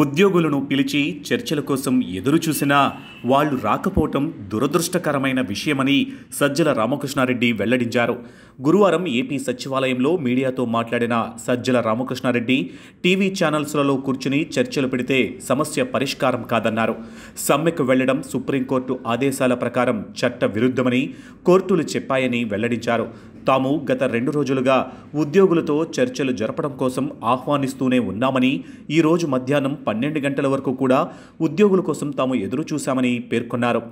ఉద్యోగులను పిలిచి చర్చల కోసం ఎదురుచూసినా వాళ్లు రాకపోవటం దురదృష్టకరమైన విషయమని సజ్జల రామకృష్ణారెడ్డి వెల్లడించారు గురువారం ఏపీ సచివాలయంలో మీడియాతో మాట్లాడిన సజ్జల రామకృష్ణారెడ్డి టీవీ ఛానల్స్లలో కూర్చుని చర్చలు పెడితే సమస్య పరిష్కారం కాదన్నారు సమ్మెకు వెళ్లడం సుప్రీంకోర్టు ఆదేశాల ప్రకారం చట్ట విరుద్ధమని కోర్టులు చెప్పాయని వెల్లడించారు తాము గత రెండు రోజులుగా ఉద్యోగులతో చర్చలు జరపడం కోసం ఆహ్వానిస్తూనే ఉన్నామని ఈరోజు మధ్యాహ్నం పన్నెండు గంటల వరకు కూడా ఉద్యోగుల కోసం తాము ఎదురుచూశామని పేర్కొన్నారు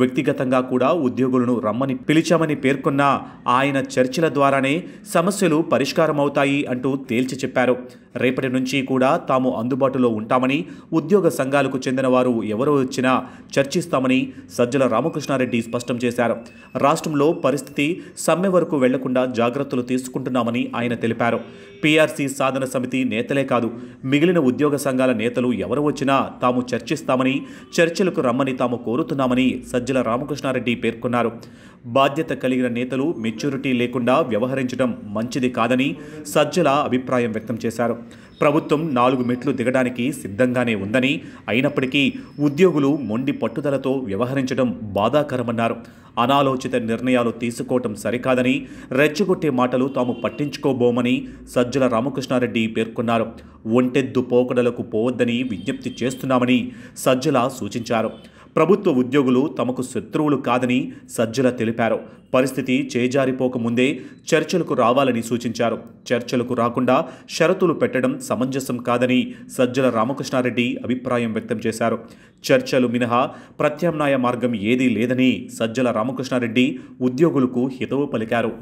వ్యక్తిగతంగా కూడా ఉద్యోగులను రమ్మని పిలిచామని పేర్కొన్న ఆయన చర్చల ద్వారానే సమస్యలు పరిష్కారమవుతాయి అంటూ తేల్చి చెప్పారు రేపటి నుంచి కూడా తాము అందుబాటులో ఉంటామని ఉద్యోగ సంఘాలకు చెందిన వారు ఎవరో వచ్చినా చర్చిస్తామని సజ్జల రామకృష్ణారెడ్డి స్పష్టం చేశారు రాష్ట్రంలో పరిస్థితి సమ్మె వరకు వెళ్లకుండా జాగ్రత్తలు తీసుకుంటున్నామని ఆయన తెలిపారు పీఆర్సీ సాధన సమితి నేతలే కాదు మిగిలిన ఉద్యోగ సంఘాల నేతలు ఎవరు వచ్చినా తాము చర్చిస్తామని చర్చలకు రమ్మని తాము కోరుతున్నామని సజ్జల రామకృష్ణారెడ్డి పేర్కొన్నారు బాధ్యత కలిగిన నేతలు మెచ్యూరిటీ లేకుండా వ్యవహరించడం మంచిది కాదని సజ్జల అభిప్రాయం వ్యక్తం చేశారు ప్రభుత్వం నాలుగు మెట్లు దిగడానికి సిద్ధంగానే ఉందని అయినప్పటికీ ఉద్యోగులు మొండి పట్టుదలతో వ్యవహరించడం బాధాకరమన్నారు అనాలోచిత నిర్ణయాలు తీసుకోవటం సరికాదని రెచ్చగొట్టే మాటలు తాము పట్టించుకోబోమని సజ్జల రామకృష్ణారెడ్డి పేర్కొన్నారు ఒంటెద్దు పోకడలకు పోవద్దని విజ్ఞప్తి చేస్తున్నామని సజ్జల సూచించారు ప్రభుత్వ ఉద్యోగులు తమకు శత్రువులు కాదని సజ్జల తెలిపారు పరిస్థితి చేజారిపోకముందే చర్చలకు రావాలని సూచించారు చర్చలకు రాకుండా షరతులు పెట్టడం సమంజసం కాదని సజ్జల రామకృష్ణారెడ్డి అభిప్రాయం వ్యక్తం చేశారు చర్చలు మినహా ప్రత్యామ్నాయ మార్గం ఏదీ లేదని సజ్జల రామకృష్ణారెడ్డి ఉద్యోగులకు హితవు పలికారు